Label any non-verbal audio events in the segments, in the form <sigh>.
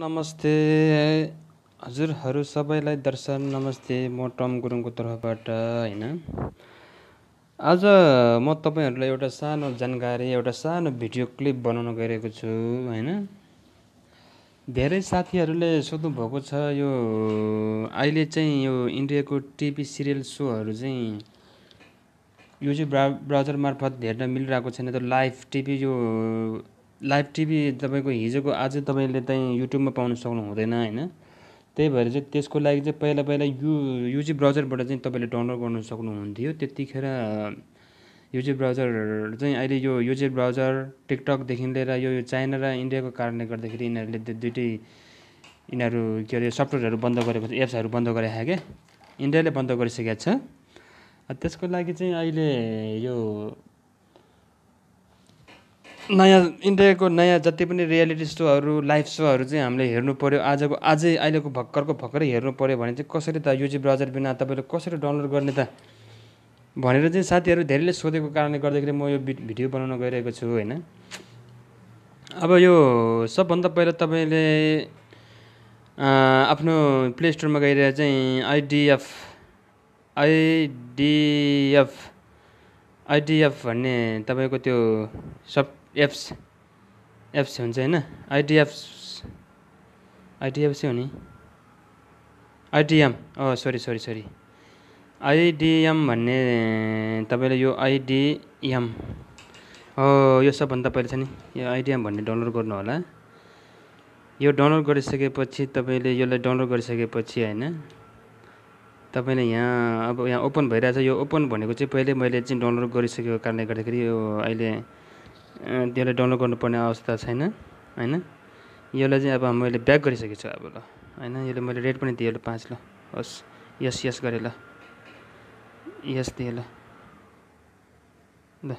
नमस्ते हजुरहरू सबैलाई दर्शन नमस्ते म टम गुरुङको तर्फबाट होइन आज म तपाईँहरूलाई एउटा सानो जानकारी एउटा सानो भिडियो क्लिप बनाउन गइरहेको छु होइन धेरै साथीहरूले सोध्नुभएको छ यो अहिले चाहिँ यो इन्डियाको टिभी सिरियल सोहरू चाहिँ यो चाहिँ ब्रा ब्राउजर मार्फत हेर्न मिलिरहेको छैन त लाइभ टिभी यो लाइभ टिभी तपाईँको हिजोको आज तपाईँले चाहिँ युट्युबमा पाउनु सक्नु हुँदैन होइन त्यही भएर चाहिँ त्यसको लागि चाहिँ पहिला पहिला यु युजी ब्राउजरबाट चाहिँ तपाईँले डाउनलोड गर्नु सक्नुहुन्थ्यो त्यतिखेर युजी ब्राउजर चाहिँ अहिले यो युजी ब्राउजर टिकटकदेखि लिएर यो चाइना र इन्डियाको कारणले गर्दाखेरि यिनीहरूले त्यो दुइटै यिनीहरू के अरे सफ्टवेयरहरू बन्द गरेको छ एप्सहरू बन्द गरेको क्या इन्डियाले बन्द गरिसकेको छ त्यसको लागि चाहिँ अहिले यो नयाँ इन्डियाको नयाँ जति पनि रियालिटी सोहरू लाइभ सोहरू चाहिँ हामीले हेर्नु पऱ्यो आजको आजै अहिलेको भर्खरको भर्खरै हेर्नु पऱ्यो भने चाहिँ कसरी त युजी ब्राउजर बिना तपाईँले कसरी डाउनलोड गर्ने त भनेर चाहिँ साथीहरू धेरैले सोधेको कारणले गर्दाखेरि म यो भिडियो बनाउन गइरहेको छु होइन अब यो सबभन्दा पहिला तपाईँले आफ्नो प्ले स्टोरमा गएर चाहिँ आइडिएफ आइडिएफ आइडिएफ भन्ने तपाईँको त्यो सब एप्स एप्स हुन्छ होइन आइडिएफ्स आइडिएफसी हो नि आइडिएम अँ सरी सरी सरी आइडिएम भन्ने तपाईँले यो आइडिएम हो oh, यो सबभन्दा पहिला छ नि यो आइडिएम भन्ने डाउनलोड गर्नु होला यो डाउनलोड गरिसकेपछि तपाईँले यसलाई डाउनलोड गरिसकेपछि होइन तपाईँले यहाँ अब यहाँ ओपन भइरहेछ यो ओपन भनेको चाहिँ पहिले मैले चाहिँ डाउनलोड गरिसकेको कारणले गर्दाखेरि यो अहिले त्यसलाई डाउनलोड गर्नुपर्ने अवस्था छैन होइन यसलाई चाहिँ अब मैले ब्याक गरिसकेको छु अब ल होइन यसले मैले रेट पनि दिएँ ल पाँच ल होस् यस यस गरेँ ल यस दिएँ ल ल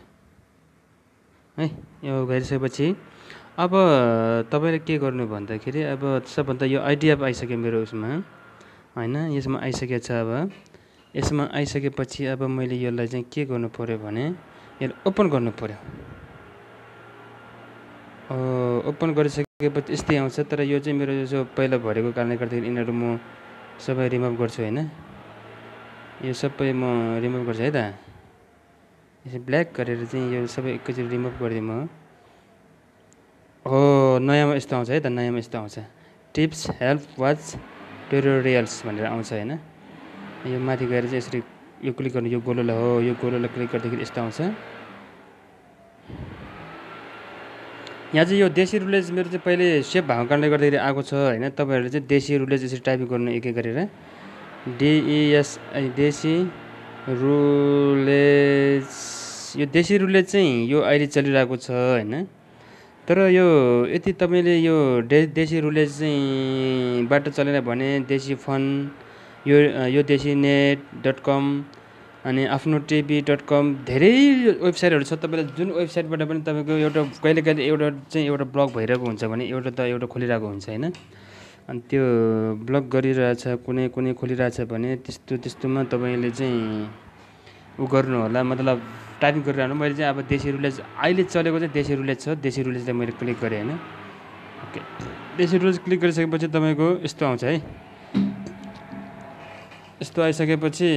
है यो गरिसकेपछि अब तपाईँले के गर्नु भन्दाखेरि अब सबभन्दा यो आइडिया आइसक्यो मेरो उसमा होइन यसमा आइसकेको छ अब यसमा आइसकेपछि अब मैले यसलाई चाहिँ के गर्नु पऱ्यो भने यसलाई ओपन गर्नु पऱ्यो ओपन गरिसकेपछि यस्तै आउँछ तर यो चाहिँ मेरो जो पहिला भरेको कारणले गर्दाखेरि यिनीहरू म सबै रिमुभ गर्छु होइन यो सबै म रिमुभ गर्छु है त यसो ब्ल्याक गरेर चाहिँ यो सबै एकैचोटि रिमुभ गरिदिएँ म हो नयाँमा यस्तो आउँछ है त नयाँमा यस्तो आउँछ टिप्स हेल्प वाच ट्युटोरियल्स भनेर आउँछ होइन यो माथि गएर चाहिँ यसरी यो क्लिक गर्नु यो गोलोलाई हो यो गोलोलाई क्लिक गर्दाखेरि यस्तो आउँछ यहाँ चाहिँ यो देशी रुलेज मेरो चाहिँ पहिले सेप भएको कारणले गर्दाखेरि आएको छ होइन तपाईँहरूले चाहिँ देशी रुलेज यसरी टाइपिङ गर्नु एक एक गरेर डिइएस e देशी रुलेज यो देशी रुलेज चाहिँ यो अहिले चलिरहेको छ होइन तर यो यति तपाईँले यो डे देशी रुलेज चाहिँ बाटो चलेन भने देशी फन यो यो देशी नेट डट कम अनि आफ्नो टिभी डट कम धेरै वेबसाइटहरू छ तपाईँले जुन वेबसाइटबाट पनि तपाईँको एउटा कहिले कहिले एउटा चाहिँ एउटा ब्लग भइरहेको हुन्छ भने एउटा त एउटा खोलिरहेको हुन्छ होइन अनि त्यो ब्लग गरिरहेछ कुनै कुनै खोलिरहेछ भने त्यस्तो त्यस्तोमा तपाईँले चाहिँ ऊ गर्नु होला मतलब टाइपिङ गरिरहनु मैले चाहिँ अब देशी रुलेज अहिले चलेको चाहिँ देशी रुलेज छ देशी चाहिँ मैले क्लिक गरेँ होइन ओके देशी रुलेज क्लिक गरिसकेपछि तपाईँको यस्तो आउँछ है यस्तो आइसकेपछि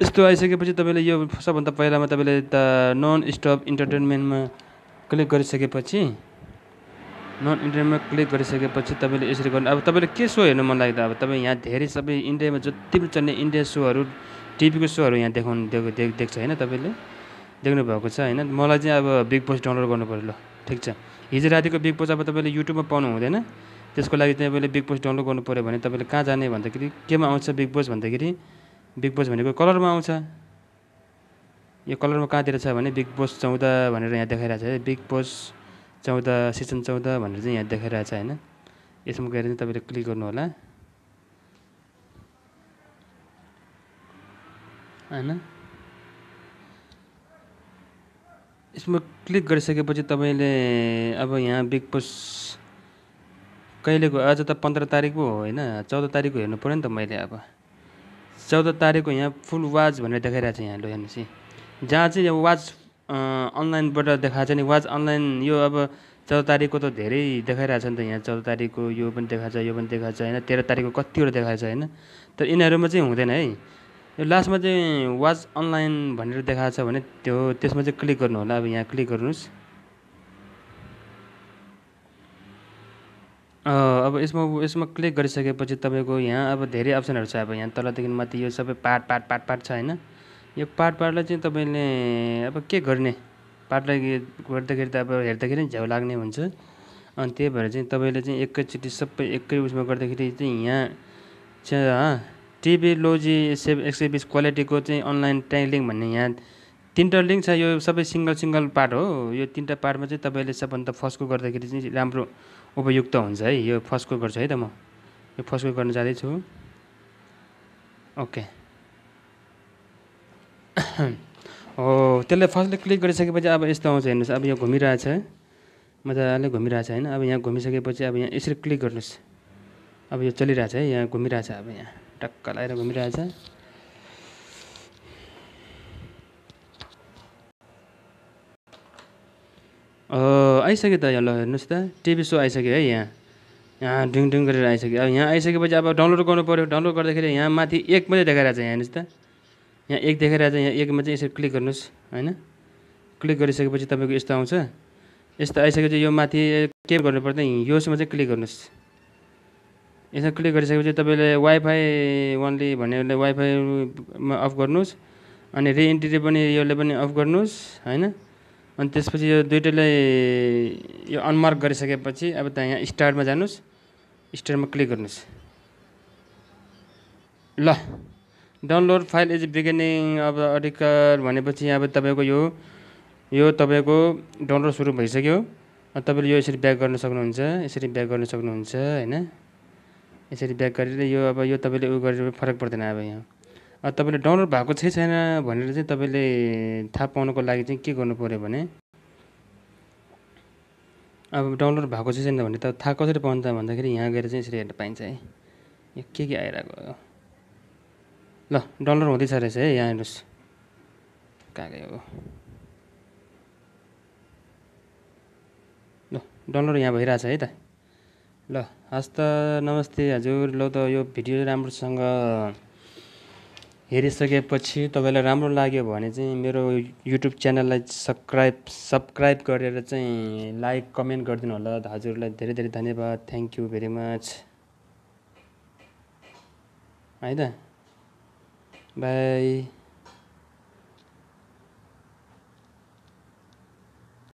यस्तो आइसकेपछि तपाईँले यो सबभन्दा पहिलामा तपाईँले त नन स्टप इन्टरटेनमेन्टमा क्लिक गरिसकेपछि नन इन्टरनेटमा क्लिक गरिसकेपछि तपाईँले यसरी गर्नु अब तपाईँले के सो हेर्नु मन लाग्दा अब तपाईँ यहाँ धेरै सबै इन्डियामा जति पनि चल्ने इन्डिया सोहरू टिभीको सोहरू यहाँ देखाउनु देख्छ देख्छ होइन तपाईँले देख्नु भएको छ होइन मलाई चाहिँ अब बिग बोस डाउनलोड गर्नु पऱ्यो ल ठिक छ हिजो रातिको बिग बोस अब तपाईँले युट्युबमा पाउनु हुँदैन त्यसको लागि तपाईँले बिग बोस डाउनलोड गर्नु पऱ्यो भने तपाईँले कहाँ जाने भन्दाखेरि केमा आउँछ बिग बोस भन्दाखेरि बिग बोस भनेको कलरमा आउँछ यो कलरमा कहाँतिर छ भने बिग बोस चौध भनेर यहाँ देखाइरहेको छ बिग बोस चौध सिजन चौध भनेर चाहिँ यहाँ देखाइरहेको छ होइन यसमा गएर चाहिँ तपाईँले क्लिक गर्नु होला होइन यसमा क्लिक गरिसकेपछि तपाईँले अब यहाँ बिग बोस कहिलेको आज त पन्ध्र तारिक पो हो होइन चौध तारिक हेर्नु पऱ्यो नि त मैले अब चौध तारिकको यहाँ फुल वाच भनेर देखाइरहेको छ यहाँ लो हेर्नुहोस् है जहाँ चाहिँ अब वाच अनलाइनबाट देखाएको छ नि वाच अनलाइन यो अब चौध तारिकको त धेरै देखाइरहेको छ नि त यहाँ चौध तारिकको यो पनि देखाएको छ यो पनि देखाएको छ होइन तेह्र तारिकको कतिवटा देखाएको छ होइन तर यिनीहरूमा चाहिँ हुँदैन है यो लास्टमा चाहिँ वाच अनलाइन भनेर देखाएको छ भने त्यो त्यसमा चाहिँ क्लिक गर्नु होला अब यहाँ क्लिक गर्नुहोस् अब यसमा यसमा क्लिक गरिसकेपछि तपाईँको यहाँ अब धेरै अप्सनहरू छ अब यहाँ तलदेखि माथि यो सबै पार्ट पार्ट पार्ट पार्ट छ होइन यो पार्ट पार्टलाई चाहिँ तपाईँले अब के गर्ने पार्टलाई गर्दाखेरि त अब हेर्दाखेरि झ्याउ लाग्ने हुन्छ अनि त्यही भएर चाहिँ तपाईँले चाहिँ एकैचोटि सबै एकै उसमा गर्दाखेरि चाहिँ यहाँ चाहिँ टिभी लोजी एक क्वालिटीको चाहिँ अनलाइन ट्याङ्लिङ भन्ने यहाँ तिनवटा लिङ्क छ यो सबै सिङ्गल सिङ्गल पार्ट हो यो तिनवटा पार्टमा चाहिँ तपाईँले सबभन्दा फर्स्टको गर्दाखेरि चाहिँ राम्रो उपयुक्त हुन्छ है यो फर्स्टको गर्छु है त म यो फर्स्टको गर्न जाँदैछु ओके <coughs> हो त्यसलाई फर्स्टले क्लिक गरिसकेपछि अब यस्तो आउँछ हेर्नुहोस् अब यो घुमिरहेछ मजाले घुमिरहेछ होइन अब यहाँ घुमिसकेपछि अब यहाँ यसरी क्लिक गर्नुहोस् अब यो चलिरहेछ है यहाँ घुमिरहेछ अब यहाँ टक्क लगाएर घुमिरहेछ आइसक्यो त यहाँ ल हेर्नुहोस् त टिभी सो आइसक्यो है यहाँ यहाँ ढुङ गरेर आइसक्यो अब यहाँ आइसकेपछि अब डाउनलोड गर्नु पऱ्यो डाउनलोड गर्दाखेरि यहाँ माथि एक मात्रै देखाइरहेको छ यहाँ हेर्नुहोस् त यहाँ एक देखाइरहेको छ यहाँ एकमा चाहिँ यसरी क्लिक गर्नुहोस् होइन क्लिक गरिसकेपछि तपाईँको यस्तो आउँछ यस्तो आइसकेपछि यो माथि के गर्नु पर्दैन योसमा चाहिँ क्लिक गर्नुहोस् यसमा क्लिक गरिसकेपछि तपाईँले वाइफाई वानली भन्ने वाइफाईमा अफ गर्नुहोस् अनि रिएन्ट्री पनि यसले पनि अफ गर्नुहोस् होइन अनि त्यसपछि यो दुइटैलाई यो अनमार्क गरिसकेपछि अब त यहाँ स्टार्टमा जानुहोस् स्टार्टमा क्लिक गर्नुहोस् ल डाउनलोड फाइल इज बिगिनिङ अब अडिकर भनेपछि अब तपाईँको यो यो तपाईँको डाउनलोड सुरु भइसक्यो तपाईँले यो यसरी ब्याक गर्न सक्नुहुन्छ यसरी ब्याक गर्न सक्नुहुन्छ होइन यसरी ब्याक गरेर यो अब यो तपाईँले उयो गरेर फरक पर्दैन अब यहाँ तपाईँले डाउनलोड भएको छ छैन भनेर चाहिँ तपाईँले थाहा पाउनको लागि चाहिँ के गर्नु पऱ्यो भने अब डाउनलोड भएको छ छैन भने त थाहा कसरी पाउनु त भन्दाखेरि यहाँ गएर चाहिँ यसरी हेर्न पाइन्छ है यो के के आइरहेको ल डाउनलोड हुँदैछ रहेछ है यहाँ हेर्नुहोस् कहाँ गयो ल डाउनलोड यहाँ भइरहेछ है त ल हस् त नमस्ते हजुर ल त यो भिडियो राम्रोसँग हेरिसकेपछि तपाईँलाई राम्रो लाग्यो भने चाहिँ मेरो युट्युब च्यानललाई सब्सक्राइब सब्सक्राइब गरेर चाहिँ लाइक कमेन्ट गरिदिनु होला हजुरलाई धेरै धेरै धन्यवाद थ्याङ्क यू भेरी मच है त बाई